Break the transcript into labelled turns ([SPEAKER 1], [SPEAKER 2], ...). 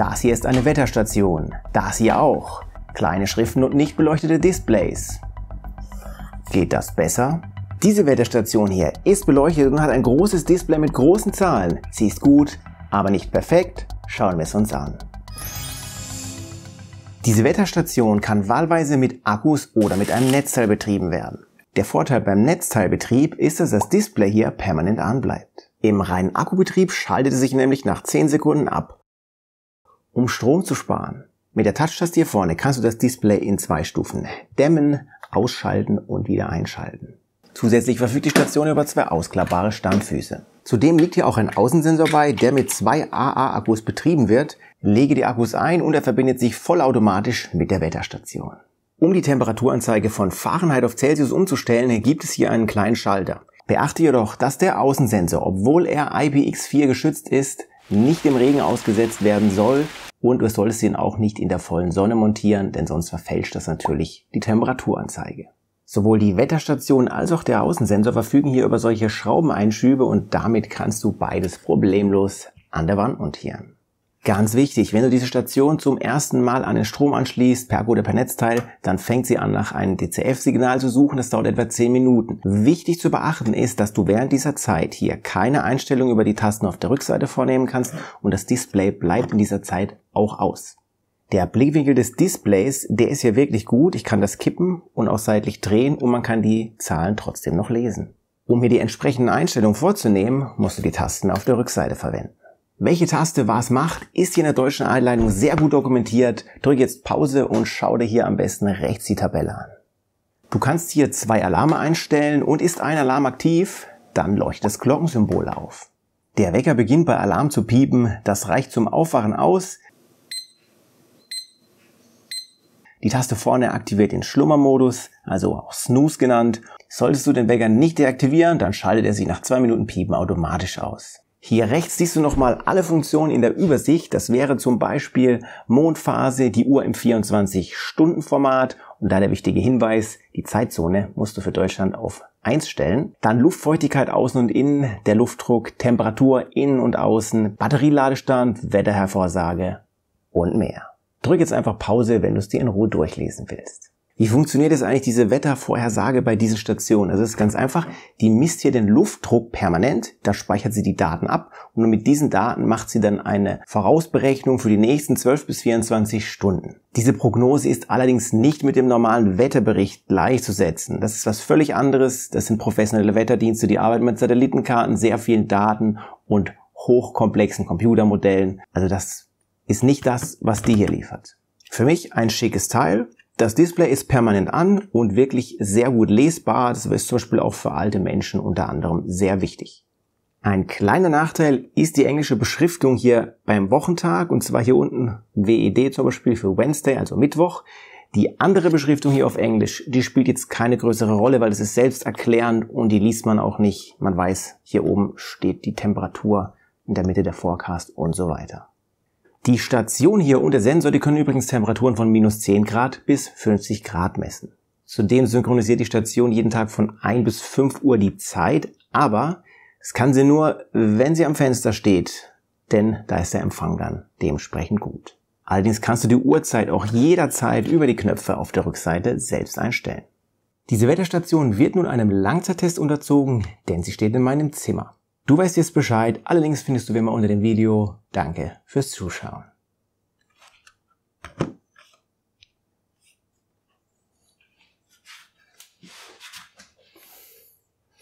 [SPEAKER 1] Das hier ist eine Wetterstation. Das hier auch. Kleine Schriften und nicht beleuchtete Displays. Geht das besser? Diese Wetterstation hier ist beleuchtet und hat ein großes Display mit großen Zahlen. Sie ist gut, aber nicht perfekt. Schauen wir es uns an. Diese Wetterstation kann wahlweise mit Akkus oder mit einem Netzteil betrieben werden. Der Vorteil beim Netzteilbetrieb ist, dass das Display hier permanent anbleibt. Im reinen Akkubetrieb schaltet es sich nämlich nach 10 Sekunden ab. Um Strom zu sparen, mit der Touchtaste hier vorne kannst du das Display in zwei Stufen dämmen, ausschalten und wieder einschalten. Zusätzlich verfügt die Station über zwei ausklappbare Stammfüße. Zudem liegt hier auch ein Außensensor bei, der mit zwei AA-Akkus betrieben wird. Lege die Akkus ein und er verbindet sich vollautomatisch mit der Wetterstation. Um die Temperaturanzeige von Fahrenheit auf Celsius umzustellen, gibt es hier einen kleinen Schalter. Beachte jedoch, dass der Außensensor, obwohl er IPX4 geschützt ist, nicht im Regen ausgesetzt werden soll und du solltest ihn auch nicht in der vollen Sonne montieren, denn sonst verfälscht das natürlich die Temperaturanzeige. Sowohl die Wetterstation als auch der Außensensor verfügen hier über solche Schraubeneinschübe und damit kannst du beides problemlos an der Wand montieren. Ganz wichtig, wenn du diese Station zum ersten Mal an den Strom anschließt, per Akku oder per Netzteil, dann fängt sie an, nach einem DCF-Signal zu suchen. Das dauert etwa 10 Minuten. Wichtig zu beachten ist, dass du während dieser Zeit hier keine Einstellung über die Tasten auf der Rückseite vornehmen kannst und das Display bleibt in dieser Zeit auch aus. Der Blickwinkel des Displays, der ist hier wirklich gut. Ich kann das kippen und auch seitlich drehen und man kann die Zahlen trotzdem noch lesen. Um hier die entsprechenden Einstellungen vorzunehmen, musst du die Tasten auf der Rückseite verwenden. Welche Taste was macht, ist hier in der deutschen Einleitung sehr gut dokumentiert. Drück jetzt Pause und schau dir hier am besten rechts die Tabelle an. Du kannst hier zwei Alarme einstellen und ist ein Alarm aktiv, dann leuchtet das Glockensymbol auf. Der Wecker beginnt bei Alarm zu piepen, das reicht zum Aufwachen aus. Die Taste vorne aktiviert den Schlummermodus, also auch Snooze genannt. Solltest du den Wecker nicht deaktivieren, dann schaltet er sich nach zwei Minuten Piepen automatisch aus. Hier rechts siehst du nochmal alle Funktionen in der Übersicht. Das wäre zum Beispiel Mondphase, die Uhr im 24-Stunden-Format und da der wichtige Hinweis, die Zeitzone musst du für Deutschland auf 1 stellen. Dann Luftfeuchtigkeit außen und innen, der Luftdruck, Temperatur innen und außen, Batterieladestand, Wetterhervorsage und mehr. Drück jetzt einfach Pause, wenn du es dir in Ruhe durchlesen willst. Wie funktioniert es eigentlich, diese Wettervorhersage bei diesen Stationen? Also es ist ganz einfach, die misst hier den Luftdruck permanent, da speichert sie die Daten ab und mit diesen Daten macht sie dann eine Vorausberechnung für die nächsten 12 bis 24 Stunden. Diese Prognose ist allerdings nicht mit dem normalen Wetterbericht gleichzusetzen. Das ist was völlig anderes. Das sind professionelle Wetterdienste, die arbeiten mit Satellitenkarten, sehr vielen Daten und hochkomplexen Computermodellen. Also das ist nicht das, was die hier liefert. Für mich ein schickes Teil, das Display ist permanent an und wirklich sehr gut lesbar. Das ist zum Beispiel auch für alte Menschen unter anderem sehr wichtig. Ein kleiner Nachteil ist die englische Beschriftung hier beim Wochentag und zwar hier unten WED zum Beispiel für Wednesday, also Mittwoch. Die andere Beschriftung hier auf Englisch, die spielt jetzt keine größere Rolle, weil es ist selbsterklärend und die liest man auch nicht. Man weiß, hier oben steht die Temperatur in der Mitte der Forecast und so weiter. Die Station hier und der Sensor, die können übrigens Temperaturen von minus 10 Grad bis 50 Grad messen. Zudem synchronisiert die Station jeden Tag von 1 bis 5 Uhr die Zeit, aber es kann sie nur, wenn sie am Fenster steht, denn da ist der Empfang dann dementsprechend gut. Allerdings kannst du die Uhrzeit auch jederzeit über die Knöpfe auf der Rückseite selbst einstellen. Diese Wetterstation wird nun einem Langzeittest unterzogen, denn sie steht in meinem Zimmer. Du weißt jetzt Bescheid. Alle Links findest du wie immer unter dem Video. Danke fürs Zuschauen.